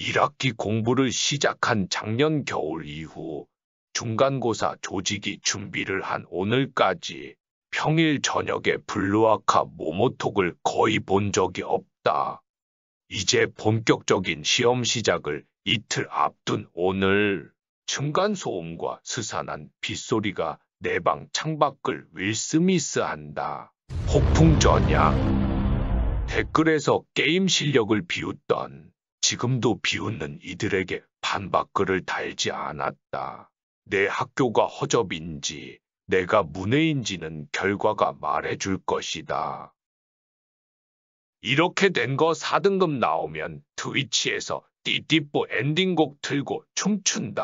1학기 공부를 시작한 작년 겨울 이후 중간고사 조직이 준비를 한 오늘까지 평일 저녁에 블루아카 모모톡을 거의 본 적이 없다. 이제 본격적인 시험 시작을 이틀 앞둔 오늘 층간소음과 스산한 빗소리가 내 방 창밖을 윌스미스한다. 폭풍 전야 댓글에서 게임 실력을 비웃던 지금도 비웃는 이들에게 반박글을 달지 않았다. 내 학교가 허접인지 내가 문외인지는 결과가 말해줄 것이다. 이렇게 된 거 4등급 나오면 트위치에서 띠띠뽀 엔딩곡 틀고 춤춘다.